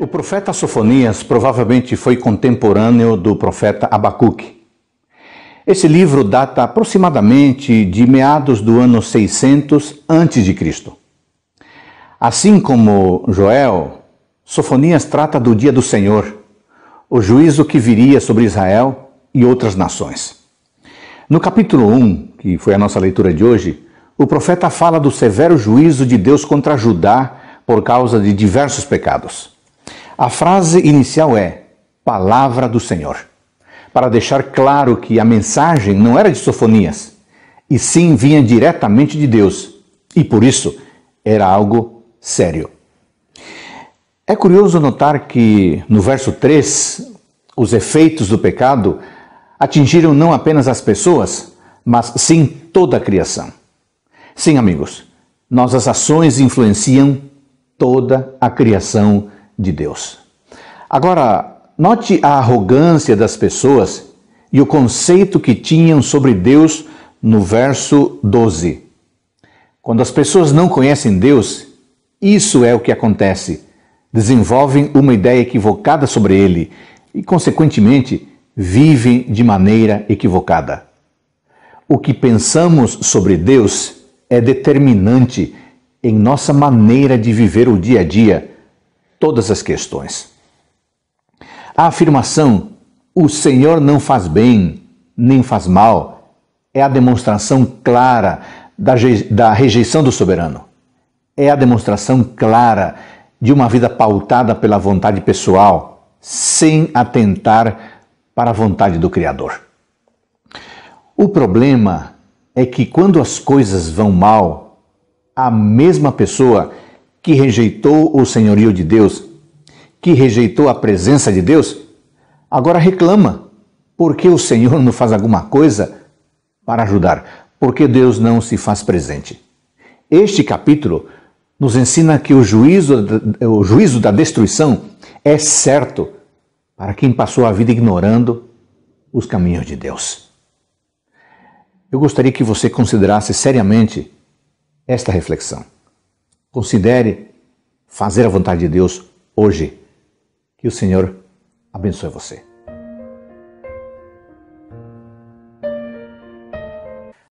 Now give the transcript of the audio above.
O profeta Sofonias provavelmente foi contemporâneo do profeta Abacuque. Esse livro data aproximadamente de meados do ano 600 a.C. Assim como Joel, Sofonias trata do dia do Senhor, o juízo que viria sobre Israel e outras nações. No capítulo 1, que foi a nossa leitura de hoje, o profeta fala do severo juízo de Deus contra Judá por causa de diversos pecados. A frase inicial é Palavra do Senhor, para deixar claro que a mensagem não era de Sofonias, e sim vinha diretamente de Deus, e por isso era algo sério. É curioso notar que no verso 3, os efeitos do pecado atingiram não apenas as pessoas, mas sim toda a criação. Sim, amigos, nossas ações influenciam toda a criação de Deus. Agora, note a arrogância das pessoas e o conceito que tinham sobre Deus no verso 12. Quando as pessoas não conhecem Deus, isso é o que acontece. Desenvolvem uma ideia equivocada sobre ele e, consequentemente, vivem de maneira equivocada. O que pensamos sobre Deus é determinante em nossa maneira de viver o dia a dia todas as questões. A afirmação o Senhor não faz bem nem faz mal é a demonstração clara da, rejeição do soberano. É a demonstração clara de uma vida pautada pela vontade pessoal, sem atentar para a vontade do Criador. O problema é que quando as coisas vão mal, a mesma pessoa que rejeitou o senhorio de Deus, que rejeitou a presença de Deus, agora reclama porque o Senhor não faz alguma coisa para ajudar, porque Deus não se faz presente. Este capítulo nos ensina que o juízo, o juízo da destruição é certo para quem passou a vida ignorando os caminhos de Deus. Eu gostaria que você considerasse seriamente esta reflexão. Considere fazer a vontade de Deus hoje. Que o Senhor abençoe você.